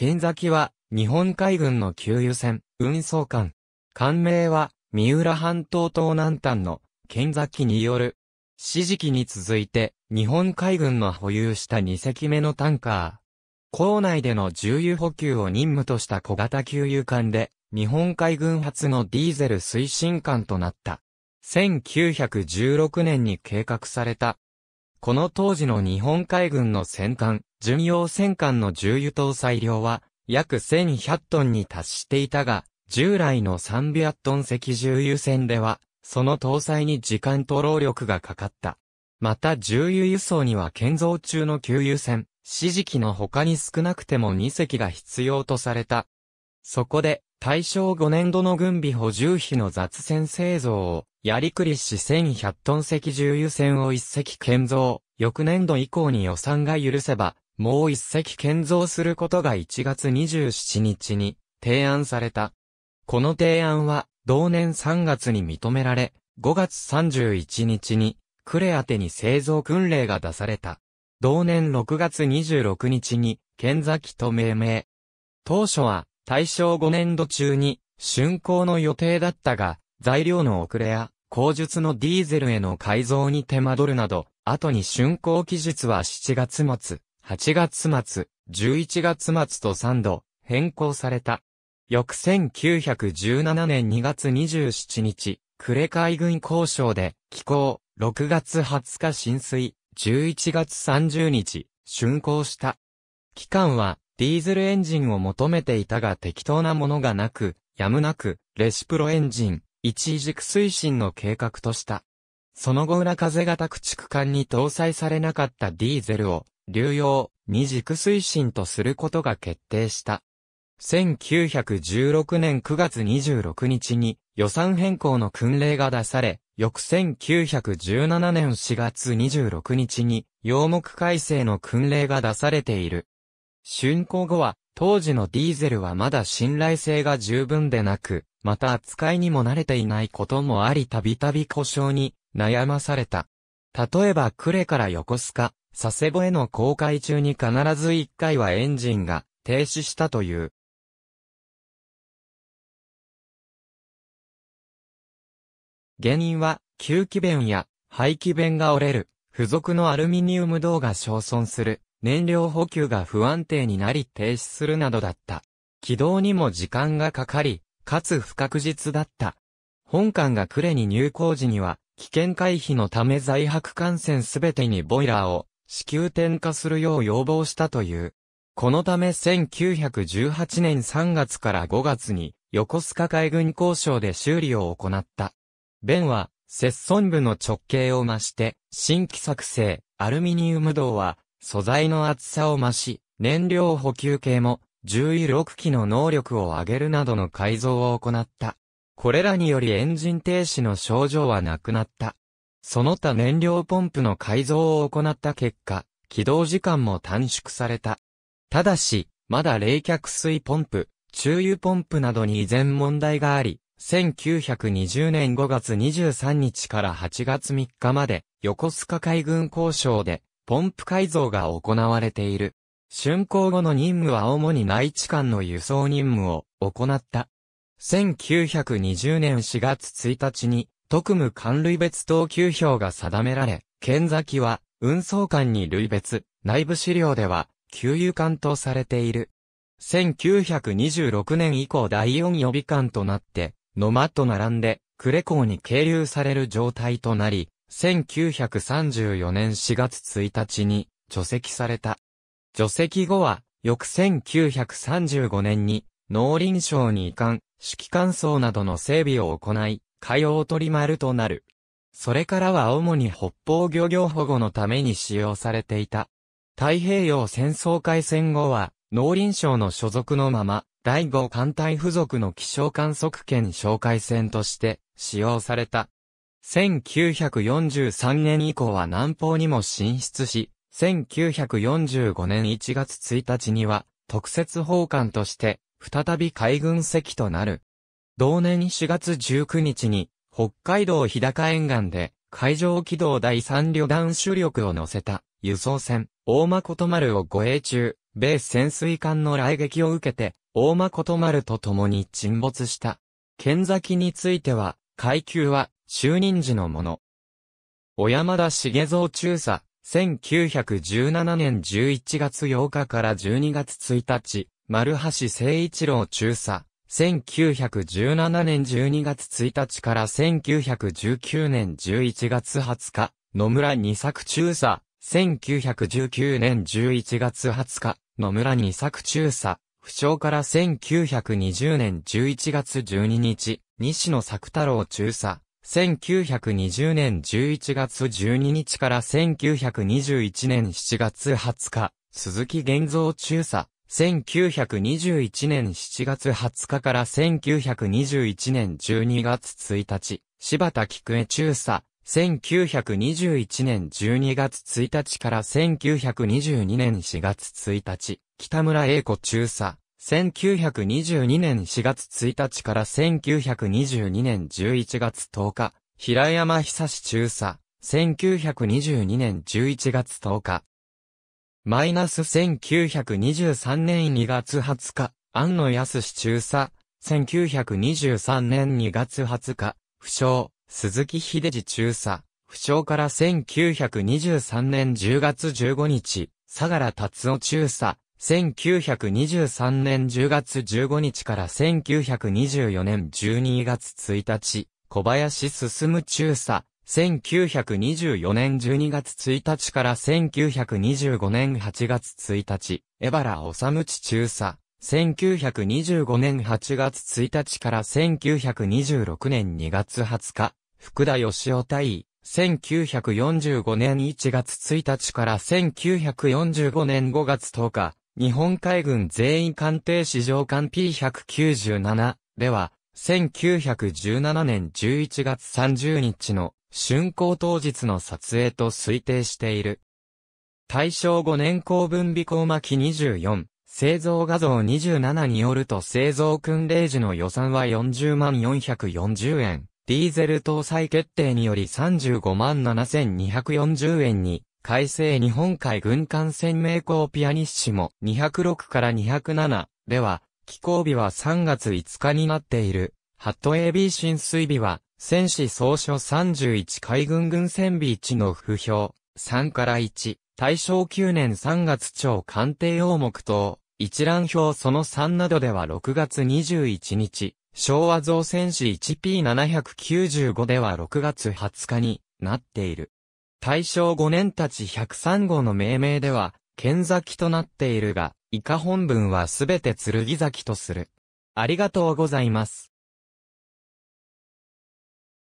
剣崎は、日本海軍の給油船、運送艦。艦名は、三浦半島東南端の、剣崎による。指示機に続いて、日本海軍の保有した2隻目のタンカー。港内での重油補給を任務とした小型給油艦で、日本海軍初のディーゼル推進艦となった。1916年に計画された。この当時の日本海軍の戦艦、巡洋戦艦の重油搭載量は約1100トンに達していたが、従来の300トン赤重油船では、その搭載に時間と労力がかかった。また重油輸送には建造中の給油船、指示機の他に少なくても2隻が必要とされた。そこで、大正5年度の軍備補充費の雑船製造を、やりくりし1100トン赤重油船を1隻建造、翌年度以降に予算が許せば、もう一隻建造することが1月27日に提案された。この提案は同年3月に認められ、5月31日にクレアテに製造訓令が出された。同年6月26日に剣崎と命名。当初は大正5年度中に竣工の予定だったが、材料の遅れや、工術のディーゼルへの改造に手間取るなど、後に竣工期日は7月末。8月末、11月末と3度変更された。翌1917年2月27日、呉海軍交渉で、寄港、6月20日浸水、11月30日、竣工した。期間は、ディーゼルエンジンを求めていたが適当なものがなく、やむなく、レシプロエンジン、一軸推進の計画とした。その後裏風型駆逐艦に搭載されなかったディーゼルを流用二軸推進とすることが決定した。1916年9月26日に予算変更の訓令が出され、翌1917年4月26日に洋目改正の訓令が出されている。竣工後は当時のディーゼルはまだ信頼性が十分でなく、また扱いにも慣れていないこともありたびたび故障に悩まされた。例えばレから横須賀、佐世保への航海中に必ず1回はエンジンが停止したという。原因は、吸気弁や排気弁が折れる、付属のアルミニウム銅が焼損する、燃料補給が不安定になり停止するなどだった。軌道にも時間がかかり、かつ不確実だった。本艦が呉に入港時には、危険回避のため在泊艦船すべてにボイラーを支急転化するよう要望したという。このため1918年3月から5月に横須賀海軍交渉で修理を行った。弁は、節損部の直径を増して、新規作成、アルミニウム銅は、素材の厚さを増し、燃料補給系も、重油6機の能力を上げるなどの改造を行った。これらによりエンジン停止の症状はなくなった。その他燃料ポンプの改造を行った結果、起動時間も短縮された。ただし、まだ冷却水ポンプ、中油ポンプなどに依然問題があり、1920年5月23日から8月3日まで、横須賀海軍交渉で、ポンプ改造が行われている。竣工後の任務は主に内地間の輸送任務を行った。1920年4月1日に特務官類別等級表が定められ、剣崎は運送官に類別、内部資料では給油官とされている。1926年以降第4予備官となって、野間と並んで、呉港に係留される状態となり、1934年4月1日に除籍された。除籍後は、翌1935年に、農林省に移管、指揮官層などの整備を行い、海洋鳥丸となる。それからは主に北方漁業保護のために使用されていた。太平洋戦争開戦後は、農林省の所属のまま、第五艦隊付属の気象観測圏紹介船として使用された。1943年以降は南方にも進出し、1945年1月1日には特設砲艦として再び海軍席となる。同年4月19日に、北海道日高沿岸で、海上機動第3旅団主力を乗せた、輸送船、大誠丸を護衛中、米潜水艦の来撃を受けて、大誠丸と共に沈没した。剣崎については、階級は、就任時のもの。小山田茂造中佐、1917年11月8日から12月1日、丸橋誠一郎中佐、1917年12月1日から1919年11月20日、野村二作中佐、1919年11月20日、野村二作中佐、不詳から1920年11月12日、西野作太郎中佐、1920年11月12日から1921年7月20日、鈴木玄造中佐、1921年7月20日から1921年12月1日、柴田菊江中佐、1921年12月1日から1922年4月1日、北村英子中佐、1922年4月1日から1922年11月10日、平山久志中佐、1922年11月10日、マイナス1923年2月20日、安野康中佐、1923年2月20日、不詳、鈴木秀治中佐、不詳から1923年10月15日、相良達夫中佐、1923年10月15日から1924年12月1日、小林進中佐、1924年12月1日から1925年8月1日、江原治地中佐。1925年8月1日から1926年2月20日、福田義雄隊。1945年1月1日から1945年5月10日、日本海軍全員艦艇史上艦 P197 では、1917年11月30日の竣工当日の撮影と推定している。大正5年公文備項巻24、製造画像27によると製造訓令時の予算は40万440円、ディーゼル搭載決定により35万7240円に、改正日本海軍艦船名工ピアニッシモ206から207では、寄港日は3月5日になっている。ハット AB 浸水日は戦士総書31海軍軍船備1の不評、3から1、大正9年3月朝官邸王目等、一覧表その3などでは6月21日、昭和造船士 1P795 では6月20日になっている。大正5年たち103号の命名では、剣崎となっているが、以下本文はすべて剣崎とする。ありがとうございます。